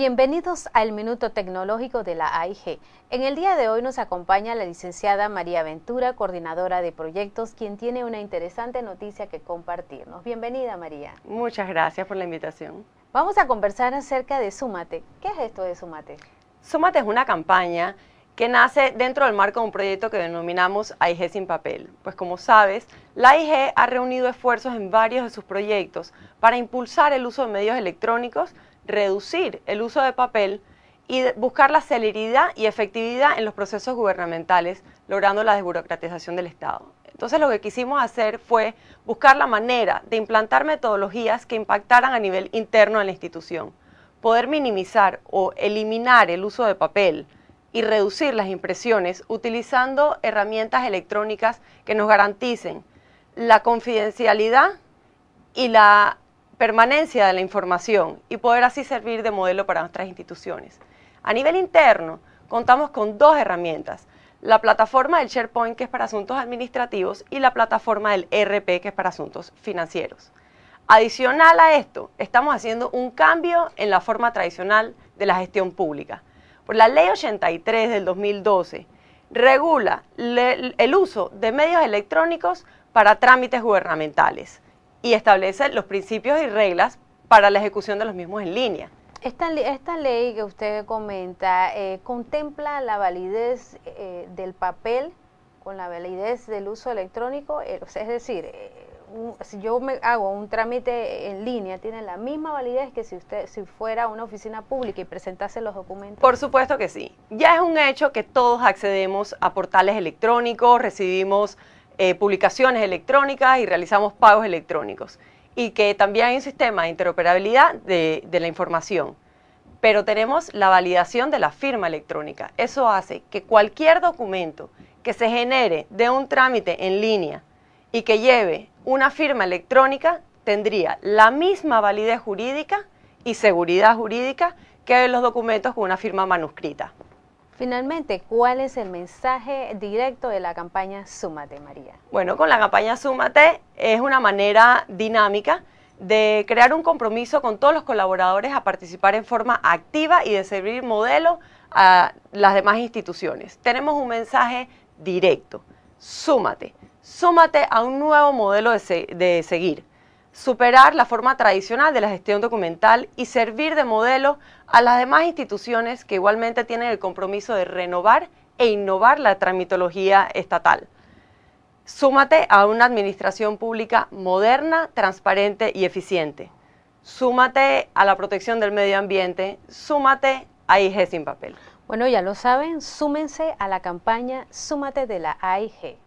Bienvenidos al Minuto Tecnológico de la AIG. En el día de hoy nos acompaña la licenciada María Ventura, coordinadora de proyectos, quien tiene una interesante noticia que compartirnos. Bienvenida, María. Muchas gracias por la invitación. Vamos a conversar acerca de Súmate. ¿Qué es esto de Súmate? Súmate es una campaña que nace dentro del marco de un proyecto que denominamos AIG sin papel. Pues como sabes, la AIG ha reunido esfuerzos en varios de sus proyectos para impulsar el uso de medios electrónicos reducir el uso de papel y buscar la celeridad y efectividad en los procesos gubernamentales, logrando la desburocratización del Estado. Entonces lo que quisimos hacer fue buscar la manera de implantar metodologías que impactaran a nivel interno en la institución, poder minimizar o eliminar el uso de papel y reducir las impresiones utilizando herramientas electrónicas que nos garanticen la confidencialidad y la permanencia de la información y poder así servir de modelo para nuestras instituciones. A nivel interno, contamos con dos herramientas, la plataforma del SharePoint, que es para asuntos administrativos, y la plataforma del e RP, que es para asuntos financieros. Adicional a esto, estamos haciendo un cambio en la forma tradicional de la gestión pública. Por la Ley 83 del 2012, regula el uso de medios electrónicos para trámites gubernamentales y establece los principios y reglas para la ejecución de los mismos en línea. Esta, esta ley que usted comenta eh, contempla la validez eh, del papel con la validez del uso electrónico, eh, es decir, si yo me hago un trámite en línea, tiene la misma validez que si usted si fuera a una oficina pública y presentase los documentos. Por supuesto que sí. Ya es un hecho que todos accedemos a portales electrónicos, recibimos eh, publicaciones electrónicas y realizamos pagos electrónicos. Y que también hay un sistema de interoperabilidad de, de la información. Pero tenemos la validación de la firma electrónica. Eso hace que cualquier documento que se genere de un trámite en línea y que lleve una firma electrónica tendría la misma validez jurídica y seguridad jurídica que los documentos con una firma manuscrita. Finalmente, ¿cuál es el mensaje directo de la campaña Súmate, María? Bueno, con la campaña Súmate es una manera dinámica de crear un compromiso con todos los colaboradores a participar en forma activa y de servir modelo a las demás instituciones. Tenemos un mensaje directo. Súmate, súmate a un nuevo modelo de, de seguir superar la forma tradicional de la gestión documental y servir de modelo a las demás instituciones que igualmente tienen el compromiso de renovar e innovar la tramitología estatal. Súmate a una administración pública moderna, transparente y eficiente. Súmate a la protección del medio ambiente, súmate a IG sin papel. Bueno, ya lo saben, súmense a la campaña Súmate de la AIG.